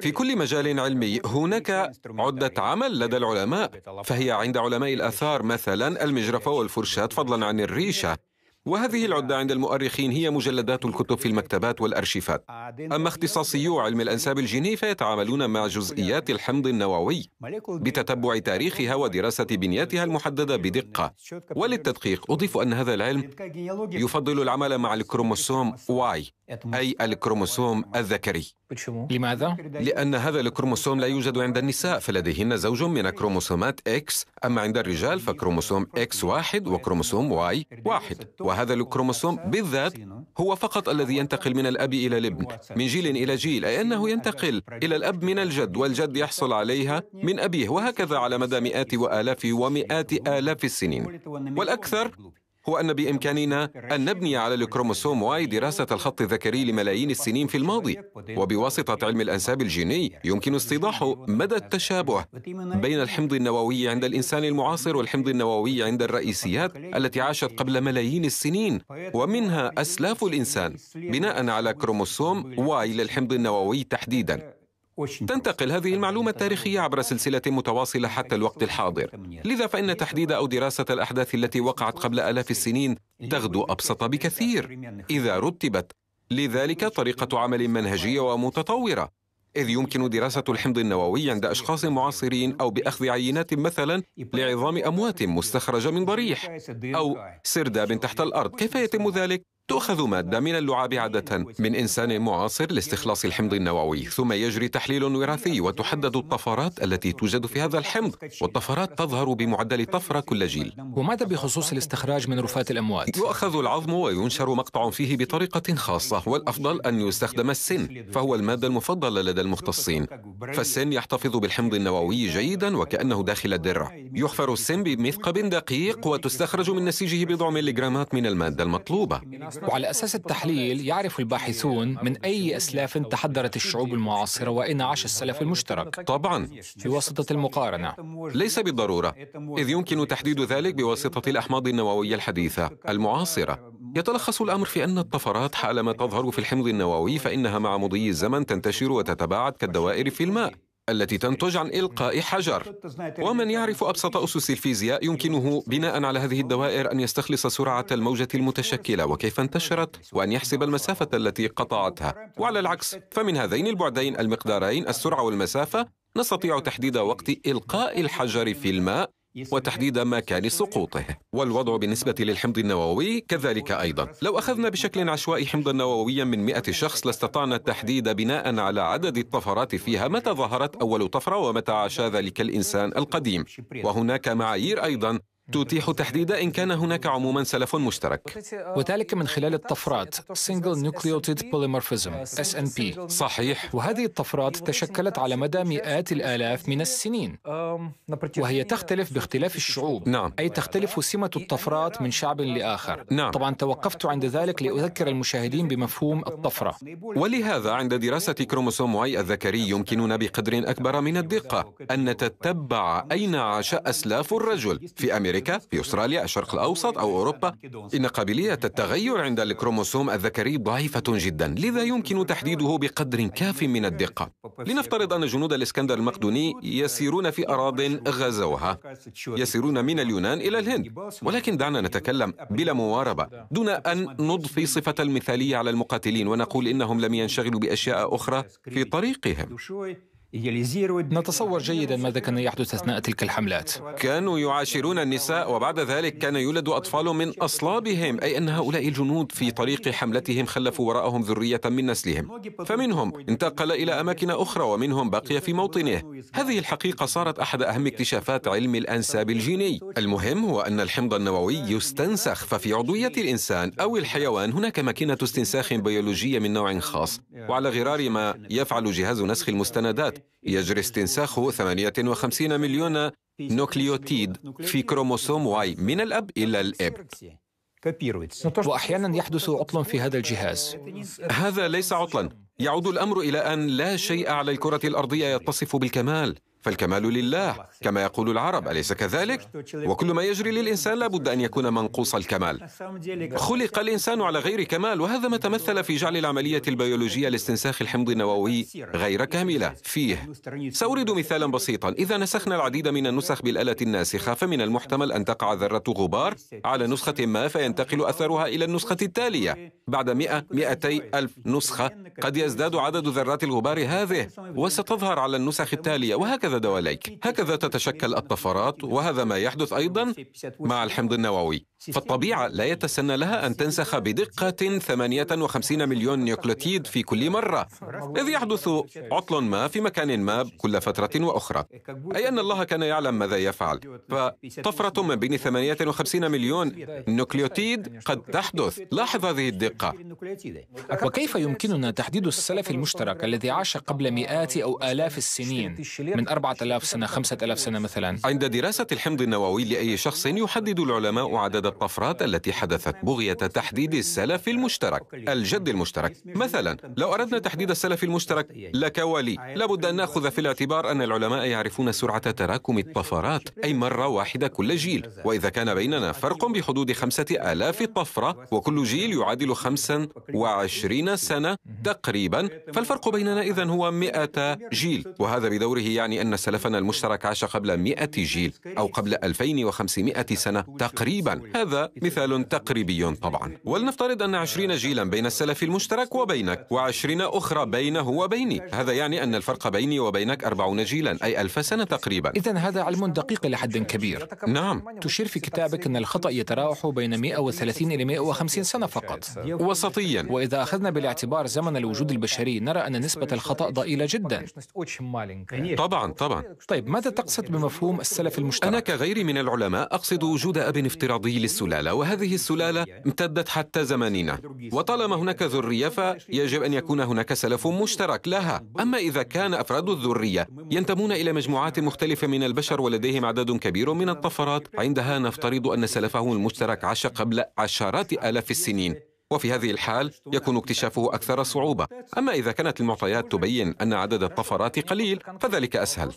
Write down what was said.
في كل مجال علمي هناك عدة عمل لدى العلماء فهي عند علماء الآثار مثلا المجرفة والفرشاة فضلا عن الريشة وهذه العدة عند المؤرخين هي مجلدات الكتب في المكتبات والأرشيفات أما اختصاصيو علم الأنساب الجيني فيتعاملون مع جزئيات الحمض النووي بتتبع تاريخها ودراسة بنيتها المحددة بدقة وللتدقيق أضيف أن هذا العلم يفضل العمل مع الكروموسوم واي أي الكروموسوم الذكري لماذا؟ لأن هذا الكروموسوم لا يوجد عند النساء فلديهن زوج من كروموسومات إكس أما عند الرجال فكروموسوم إكس واحد وكروموسوم واي واحد وهذا الكروموسوم بالذات هو فقط الذي ينتقل من الأب إلى الابن من جيل إلى جيل أي أنه ينتقل إلى الأب من الجد والجد يحصل عليها من أبيه وهكذا على مدى مئات وآلاف ومئات آلاف السنين والأكثر هو أن بإمكاننا أن نبني على الكروموسوم واي دراسة الخط الذكري لملايين السنين في الماضي وبواسطة علم الأنساب الجيني يمكن استيضاح مدى التشابه بين الحمض النووي عند الإنسان المعاصر والحمض النووي عند الرئيسيات التي عاشت قبل ملايين السنين ومنها أسلاف الإنسان بناء على كروموسوم واي للحمض النووي تحديدا تنتقل هذه المعلومة التاريخية عبر سلسلة متواصلة حتى الوقت الحاضر لذا فإن تحديد أو دراسة الأحداث التي وقعت قبل آلاف السنين تغدو أبسط بكثير إذا رتبت لذلك طريقة عمل منهجية ومتطورة إذ يمكن دراسة الحمض النووي عند أشخاص معاصرين أو بأخذ عينات مثلا لعظام أموات مستخرجة من ضريح أو سرداب تحت الأرض كيف يتم ذلك؟ تؤخذ مادة من اللعاب عادة من إنسان معاصر لاستخلاص الحمض النووي ثم يجري تحليل وراثي وتحدد الطفرات التي توجد في هذا الحمض والطفرات تظهر بمعدل طفرة كل جيل وماذا بخصوص الاستخراج من رفات الأموات؟ يؤخذ العظم وينشر مقطع فيه بطريقة خاصة والأفضل أن يستخدم السن فهو المادة المفضلة لدى المختصين فالسن يحتفظ بالحمض النووي جيدا وكأنه داخل الدرة يحفر السن بمثقب دقيق وتستخرج من نسيجه بضع ملغرامات من المادة المطلوبة وعلى أساس التحليل يعرف الباحثون من أي أسلاف تحضرت الشعوب المعاصرة وإن عاش السلف المشترك طبعا بواسطة المقارنة ليس بالضرورة إذ يمكن تحديد ذلك بواسطة الأحماض النووية الحديثة المعاصرة يتلخص الأمر في أن الطفرات حالما تظهر في الحمض النووي فإنها مع مضي الزمن تنتشر وتتباعد كالدوائر في الماء التي تنتج عن إلقاء حجر ومن يعرف أبسط أسس الفيزياء يمكنه بناء على هذه الدوائر أن يستخلص سرعة الموجة المتشكلة وكيف انتشرت وأن يحسب المسافة التي قطعتها وعلى العكس فمن هذين البعدين المقدارين السرعة والمسافة نستطيع تحديد وقت إلقاء الحجر في الماء وتحديد مكان سقوطه والوضع بالنسبة للحمض النووي كذلك أيضا لو أخذنا بشكل عشوائي حمضا نوويا من 100 شخص لاستطعنا التحديد بناء على عدد الطفرات فيها متى ظهرت أول طفرة ومتى عاش ذلك الإنسان القديم وهناك معايير أيضا تتيح تحديد إن كان هناك عموما سلف مشترك وذلك من خلال الطفرات Single Nucleotide Polymorphism SNP صحيح وهذه الطفرات تشكلت على مدى مئات الآلاف من السنين وهي تختلف باختلاف الشعوب نعم أي تختلف سمة الطفرات من شعب لآخر نعم طبعا توقفت عند ذلك لأذكر المشاهدين بمفهوم الطفرة ولهذا عند دراسة كروموسوم واي الذكري يمكننا بقدر أكبر من الدقة أن نتتبع أين عاش أسلاف الرجل في أمريكا أمريكا في أستراليا الشرق الأوسط أو أوروبا إن قابلية التغير عند الكروموسوم الذكري ضعيفة جدا لذا يمكن تحديده بقدر كاف من الدقة لنفترض أن جنود الإسكندر المقدوني يسيرون في أراض غزوها يسيرون من اليونان إلى الهند ولكن دعنا نتكلم بلا مواربة دون أن نضفي صفة المثالية على المقاتلين ونقول إنهم لم ينشغلوا بأشياء أخرى في طريقهم نتصور جيدا ماذا كان يحدث اثناء تلك الحملات كانوا يعاشرون النساء وبعد ذلك كان يولد اطفال من اصلابهم اي ان هؤلاء الجنود في طريق حملتهم خلفوا وراءهم ذريه من نسلهم فمنهم انتقل الى اماكن اخرى ومنهم بقي في موطنه هذه الحقيقه صارت احد اهم اكتشافات علم الانساب الجيني المهم هو ان الحمض النووي يستنسخ ففي عضويه الانسان او الحيوان هناك ماكينه استنساخ بيولوجيه من نوع خاص وعلى غرار ما يفعل جهاز نسخ المستندات يجري استنساخ 58 مليون نوكليوتيد في كروموسوم واي من الأب إلى الاب وأحيانا يحدث عطل في هذا الجهاز هذا ليس عطلا يعود الأمر إلى أن لا شيء على الكرة الأرضية يتصف بالكمال فالكمال لله كما يقول العرب أليس كذلك؟ وكل ما يجري للإنسان لابد أن يكون منقوص الكمال خلق الإنسان على غير كمال وهذا ما تمثل في جعل العملية البيولوجية لاستنساخ الحمض النووي غير كاملة فيه سأورد مثالا بسيطا إذا نسخنا العديد من النسخ بالآلة الناسخة فمن المحتمل أن تقع ذرة غبار على نسخة ما فينتقل أثرها إلى النسخة التالية بعد 100 200 ألف نسخة قد يزداد عدد ذرات الغبار هذه وستظهر على النسخ التالية وهكذا مجرد وليك هكذا تتشكل الطفرات وهذا ما يحدث أيضا مع الحمض النووي فالطبيعة لا يتسنى لها أن تنسخ بدقة 58 مليون نيوكلوتيد في كل مرة إذ يحدث عطل ما في مكان ما كل فترة وأخرى أي أن الله كان يعلم ماذا يفعل فطفرة من بين 58 مليون نيوكليوتيد قد تحدث لاحظ هذه الدقة وكيف يمكننا تحديد السلف المشترك الذي عاش قبل مئات أو آلاف السنين من 4000 سنة 5000 سنة مثلا عند دراسة الحمض النووي لأي شخص يحدد العلماء عدد الطفرات التي حدثت بغية تحديد السلف المشترك الجد المشترك مثلا لو أردنا تحديد السلف المشترك لك ولي لابد أن نأخذ في الاعتبار أن العلماء يعرفون سرعة تراكم الطفرات أي مرة واحدة كل جيل وإذا كان بيننا فرق بحدود خمسة آلاف طفرة وكل جيل يعادل خمسا وعشرين سنة تقريبا فالفرق بيننا إذن هو مئة جيل وهذا بدوره يعني أن أن سلفنا المشترك عاش قبل 100 جيل أو قبل 2500 سنة تقريبا هذا مثال تقريبي طبعا ولنفترض أن 20 جيلا بين السلف المشترك وبينك و20 أخرى بينه وبيني هذا يعني أن الفرق بيني وبينك 40 جيلا أي ألف سنة تقريبا إذا هذا علم دقيق لحد كبير نعم تشير في كتابك أن الخطأ يتراوح بين 130 إلى 150 سنة فقط وسطيا وإذا أخذنا بالاعتبار زمن الوجود البشري نرى أن نسبة الخطأ ضئيلة جدا طبعا طبعا طيب ماذا تقصد بمفهوم السلف المشترك؟ أنا كغيري من العلماء أقصد وجود أب افتراضي للسلالة وهذه السلالة امتدت حتى زماننا وطالما هناك ذرية فيجب أن يكون هناك سلف مشترك لها أما إذا كان أفراد الذرية ينتمون إلى مجموعات مختلفة من البشر ولديهم عدد كبير من الطفرات عندها نفترض أن سلفهم المشترك عاش قبل عشرات آلاف السنين وفي هذه الحال يكون اكتشافه أكثر صعوبة أما إذا كانت المعطيات تبين أن عدد الطفرات قليل فذلك أسهل